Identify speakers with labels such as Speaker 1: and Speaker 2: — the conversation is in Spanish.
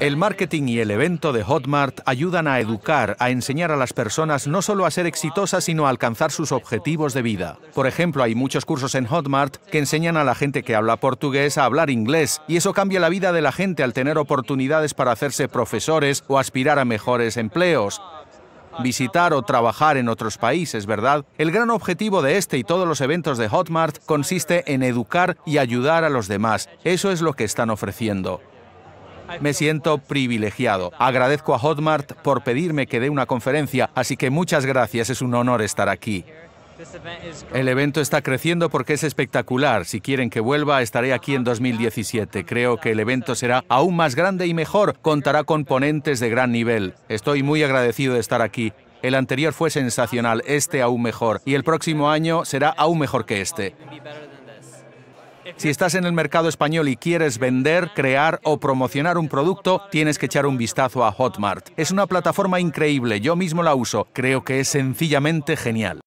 Speaker 1: El marketing y el evento de Hotmart ayudan a educar, a enseñar a las personas no solo a ser exitosas, sino a alcanzar sus objetivos de vida. Por ejemplo, hay muchos cursos en Hotmart que enseñan a la gente que habla portugués a hablar inglés, y eso cambia la vida de la gente al tener oportunidades para hacerse profesores o aspirar a mejores empleos visitar o trabajar en otros países, ¿verdad? El gran objetivo de este y todos los eventos de Hotmart consiste en educar y ayudar a los demás. Eso es lo que están ofreciendo. Me siento privilegiado. Agradezco a Hotmart por pedirme que dé una conferencia, así que muchas gracias, es un honor estar aquí. El evento está creciendo porque es espectacular. Si quieren que vuelva, estaré aquí en 2017. Creo que el evento será aún más grande y mejor. Contará con ponentes de gran nivel. Estoy muy agradecido de estar aquí. El anterior fue sensacional, este aún mejor. Y el próximo año será aún mejor que este. Si estás en el mercado español y quieres vender, crear o promocionar un producto, tienes que echar un vistazo a Hotmart. Es una plataforma increíble, yo mismo la uso, creo que es sencillamente genial.